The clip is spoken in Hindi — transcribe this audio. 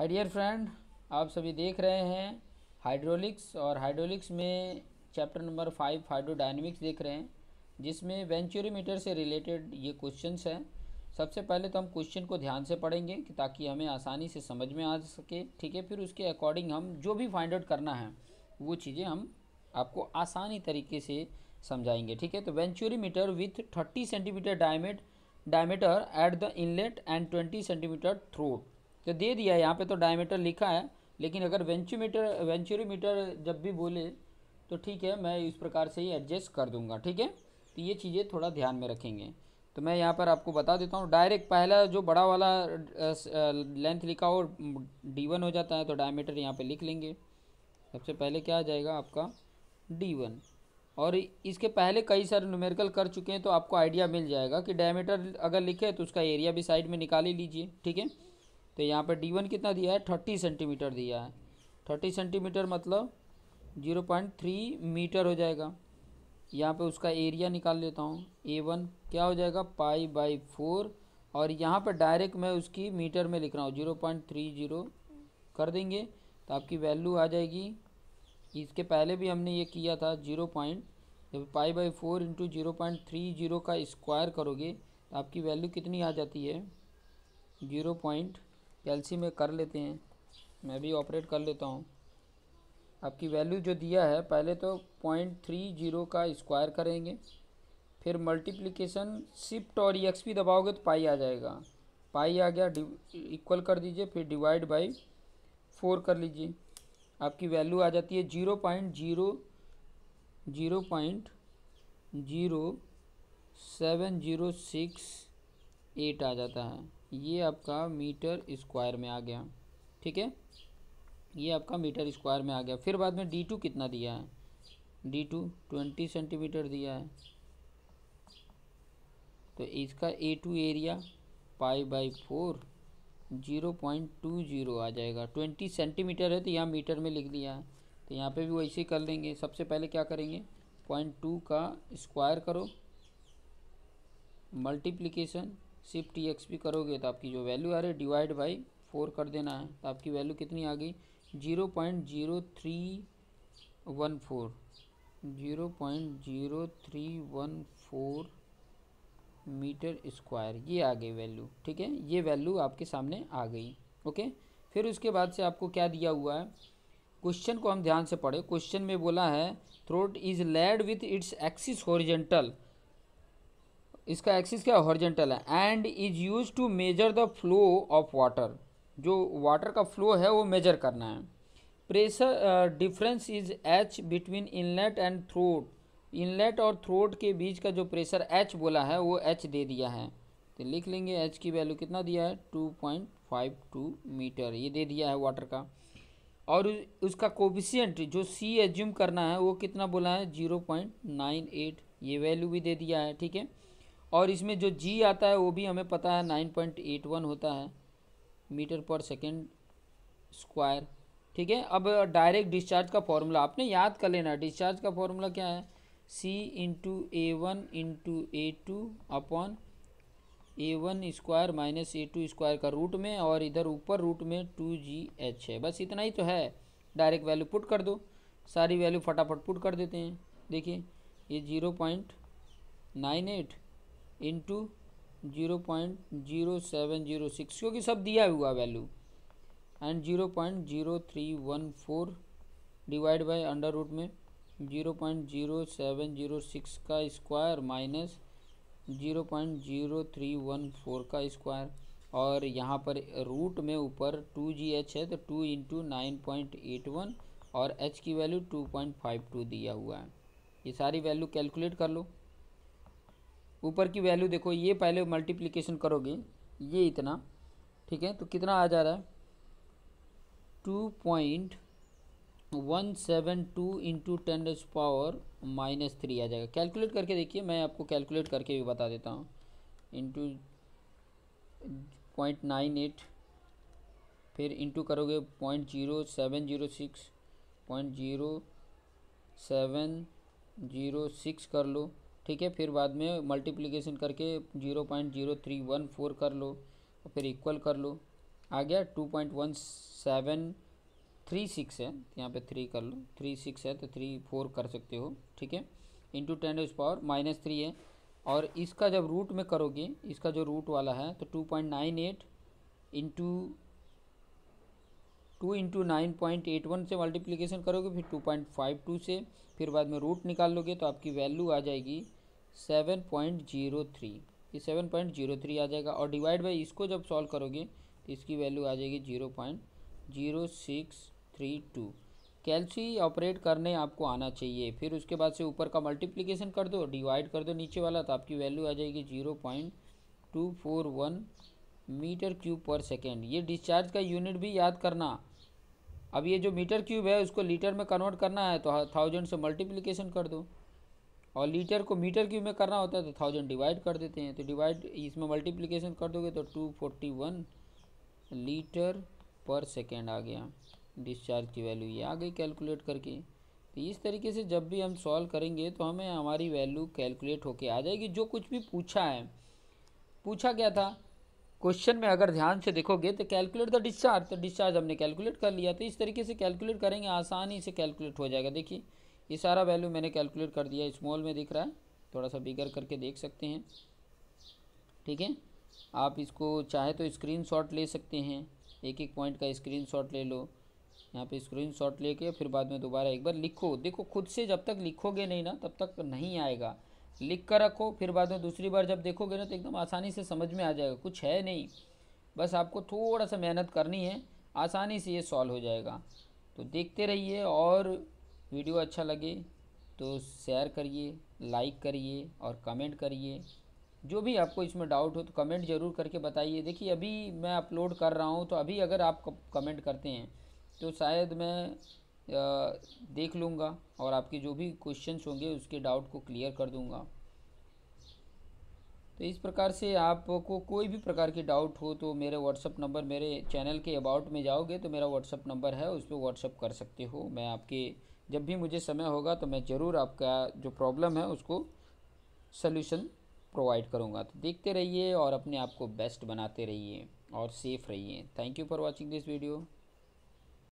हाय डियर फ्रेंड आप सभी देख रहे हैं हाइड्रोलिक्स और हाइड्रोलिक्स में चैप्टर नंबर फाइव हाइड्रोडाइनमिक्स देख रहे हैं जिसमें वेंचुरीमीटर से रिलेटेड ये क्वेश्चन हैं सबसे पहले तो हम क्वेश्चन को ध्यान से पढ़ेंगे कि ताकि हमें आसानी से समझ में आ सके ठीक है फिर उसके अकॉर्डिंग हम जो भी फाइंड आउट करना है वो चीज़ें हम आपको आसानी तरीके से समझाएंगे ठीक है तो वेंचुरीमीटर विथ थर्टी सेंटीमीटर डायमेट diameter at the inlet and twenty centimetre throat तो दे दिया है यहाँ पे तो डायमीटर लिखा है लेकिन अगर वेंचुमीटर वेंचुरीमीटर जब भी बोले तो ठीक है मैं इस प्रकार से ही एडजस्ट कर दूंगा ठीक है तो ये चीज़ें थोड़ा ध्यान में रखेंगे तो मैं यहाँ पर आपको बता देता हूँ डायरेक्ट पहला जो बड़ा वाला लेंथ लिखा हो डी वन हो जाता है तो डायमीटर यहाँ पर लिख लेंगे सबसे पहले क्या आ जाएगा आपका डी वन और इसके पहले कई सारे न्यूमेरिकल कर चुके हैं तो आपको आइडिया मिल जाएगा कि डायमीटर अगर लिखे तो उसका एरिया भी साइड में निकाल ही लीजिए ठीक है तो यहाँ पर डी वन कितना दिया है थर्टी सेंटीमीटर दिया है थर्टी सेंटीमीटर मतलब जीरो पॉइंट थ्री मीटर हो जाएगा यहाँ पे उसका एरिया निकाल लेता हूँ ए वन क्या हो जाएगा पाई बाई फोर और यहाँ पर डायरेक्ट मैं उसकी मीटर में लिख रहा हूँ जीरो पॉइंट थ्री जीरो कर देंगे तो आपकी वैल्यू आ जाएगी इसके पहले भी हमने ये किया था जीरो पॉइंट जब pi by four into zero point three zero का स्क्वायर करोगे तो आपकी वैल्यू कितनी आ जाती है जीरो पॉइंट कैल्सी में कर लेते हैं मैं भी ऑपरेट कर लेता हूँ आपकी वैल्यू जो दिया है पहले तो पॉइंट थ्री जीरो का स्क्वायर करेंगे फिर मल्टीप्लिकेशन शिफ्ट और ई एक्स भी दबाओगे तो पाई आ जाएगा पाई आ गया इक्वल कर दीजिए फिर डिवाइड बाई फोर कर लीजिए आपकी वैल्यू आ जाती है zero point zero zero point zero seven zero six eight आ जाता है ये आपका मीटर स्क्वायर में आ गया ठीक है ये आपका मीटर स्क्वायर में आ गया फिर बाद में डी टू कितना दिया है डी टू ट्वेंटी सेंटीमीटर दिया है तो इसका A two area pi by four zero point two zero आ जाएगा ट्वेंटी सेंटीमीटर है तो यहाँ मीटर में लिख दिया है तो यहाँ पे भी वैसे ही कर लेंगे सबसे पहले क्या करेंगे पॉइंट टू का स्क्वायर करो multiplication shift E X P करोगे तो आपकी जो वैल्यू आ रही है डिवाइड बाई फोर कर देना है तो आपकी वैल्यू कितनी आ गई zero point zero three one four zero point zero three one four metre square ये आ गई वैल्यू ठीक है ये वैल्यू आपके सामने आ गई ओके फिर उसके बाद से आपको क्या दिया हुआ है क्वेश्चन को हम ध्यान से पढ़े क्वेश्चन में बोला है throat is laid with its axis horizontal इसका एक्सिस क्या हॉर्जेंटल है and is use to measure the flow of water जो वाटर का फ्लो है वो मेजर करना है pressure difference is H between inlet and throat inlet और थ्रोट के बीच का जो प्रेशर एच बोला है वो एच दे दिया है तो लिख लेंगे एच की वैल्यू कितना दिया है two point five two metre ये दे दिया है वाटर का और उसका कोफिशियंट जो सी एज्यूम करना है वो कितना बोला है जीरो पॉइंट नाइन एट ये वैल्यू भी दे दिया है ठीक है और इसमें जो जी आता है वो भी हमें पता है नाइन पॉइंट एट वन होता है मीटर पर सेकेंड स्क्वायर ठीक है अब डायरेक्ट डिस्चार्ज का फॉर्मूला आपने याद कर लेना डिस्चार्ज का फॉर्मूला क्या है C into A one into A two upon A one square minus A two square का रूट में और इधर ऊपर रूट में टू जी एच है बस इतना ही तो है डायरेक्ट वैल्यू पुट कर दो सारी वैल्यू फटाफट पुट कर देते हैं देखिए ये zero point nine eight into zero point zero seven zero six क्योंकि सब दिया हुआ value and zero point zero three one four divide by under root में zero point zero seven zero six का square minus zero point zero three one four का स्क्वायर और यहाँ पर रूट में ऊपर टू जी एच है तो two into nine point eight one और एच की value two point five two दिया हुआ है ये सारी वैल्यू कैलकुलेट कर लो ऊपर की वैल्यू देखो ये पहले मल्टीप्लीकेशन करोगे ये इतना ठीक है तो कितना आ जा रहा है two point one seven two into ten S power minus three आ जाएगा कैलकुलेट करके देखिए मैं आपको कैलकुलेट करके भी बता देता हूँ इंटू पॉइंट नाइन एट फिर इंटू करोगे point zero seven zero six point zero seven zero six कर लो ठीक है फिर बाद में मल्टीप्लीकेशन करके zero point zero three one four कर लो और फिर इक्वल कर लो आ गया two point one seven three six है यहाँ पे थ्री कर लो थ्री सिक्स है तो थ्री फोर कर सकते हो ठीक है into ten is power minus three है और इसका जब रूट में करोगे इसका जो रूट वाला है तो two point nine eight into two into nine point eight one से मल्टीप्लीकेशन करोगे फिर टू पॉइंट फाइव टू से फिर बाद में रूट निकाल लोगे तो आपकी वैल्यू आ जाएगी सेवन पॉइंट जीरो थ्री ये सेवन पॉइंट जीरो थ्री आ जाएगा और डिवाइड बाई इसको जब सॉल्व करोगे तो इसकी वैल्यू आ जाएगी zero point zero six three two calci operate करने आपको आना चाहिए फिर उसके बाद से ऊपर का मल्टीप्लीकेशन कर दो डिवाइड कर दो नीचे वाला तो आपकी वैल्यू आ जाएगी zero point two four one metre cube पर सेकेंड ये डिस्चार्ज का यूनिट भी याद करना अब ये जो मीटर क्यूब है उसको लीटर में कन्वर्ट करना है तो थाउजेंड से मल्टीप्लिकेशन कर दो और लीटर को मीटर क्यूब में करना होता है तो थाउजेंड डिवाइड कर देते हैं तो डिवाइड इसमें मल्टीप्लिकेशन कर दोगे तो टू फोर्टी वन लीटर पर सेकेंड आ गया डिस्चार्ज की वैल्यू ये आ गई कैलकुलेट करके तो इस तरीके से जब भी हम सॉल्व करेंगे तो हमें हमारी वैल्यू कैलकुलेट होके आ जाएगी जो कुछ भी पूछा है पूछा क्या था क्वेश्चन में अगर ध्यान से देखोगे तो कैलकुलेट द डिस्चार्ज तो डिस्चार्ज हमने कैलकुलेट कर लिया तो इस तरीके से कैलकुलेट करेंगे आसानी से कैलकुलेट हो जाएगा देखिए ये सारा वैल्यू मैंने कैलकुलेट कर दिया स्मॉल में दिख रहा है थोड़ा सा बिगर करके देख सकते हैं ठीक है आप इसको चाहे तो स्क्रीन ले सकते हैं एक एक पॉइंट का स्क्रीन ले लो यहाँ पे शॉट लेके फिर बाद में दोबारा एक बार लिखो देखो खुद से जब तक लिखोगे नहीं ना तब तक नहीं आएगा लिख कर रखो फिर बाद में दूसरी बार जब देखोगे ना तो एकदम आसानी से समझ में आ जाएगा कुछ है नहीं बस आपको थोड़ा सा मेहनत करनी है आसानी से ये सॉल्व हो जाएगा तो देखते रहिए और वीडियो अच्छा लगे तो शेयर करिए लाइक करिए और कमेंट करिए जो भी आपको इसमें डाउट हो तो कमेंट ज़रूर करके बताइए देखिए अभी मैं अपलोड कर रहा हूँ तो अभी अगर आप कमेंट करते हैं तो शायद मैं देख लूँगा और आपके जो भी क्वेश्चन होंगे उसके डाउट को क्लियर कर दूँगा तो इस प्रकार से आपको कोई भी प्रकार के डाउट हो तो मेरे व्हाट्सअप नंबर मेरे चैनल के अबाउट में जाओगे तो मेरा व्हाट्सअप नंबर है उस पर व्हाट्सअप कर सकते हो मैं आपके जब भी मुझे समय होगा तो मैं ज़रूर आपका जो प्रॉब्लम है उसको सल्यूशन प्रोवाइड करूँगा तो देखते रहिए और अपने आप को बेस्ट बनाते रहिए और सेफ़ रहिए thank you for watching this video